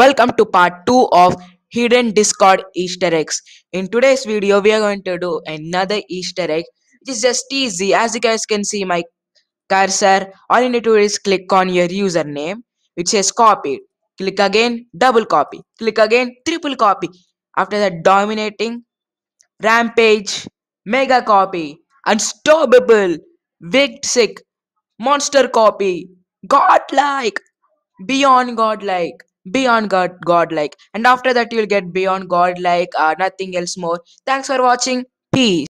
Welcome to part 2 of Hidden Discord Easter eggs. In today's video, we are going to do another Easter egg. It's just easy. As you guys can see, my cursor, all you need to do is click on your username, which says copy. Click again, double copy. Click again, triple copy. After that, dominating, rampage, mega copy, unstoppable, wicked sick, monster copy, godlike, beyond godlike beyond god godlike and after that you'll get beyond godlike uh, nothing else more thanks for watching peace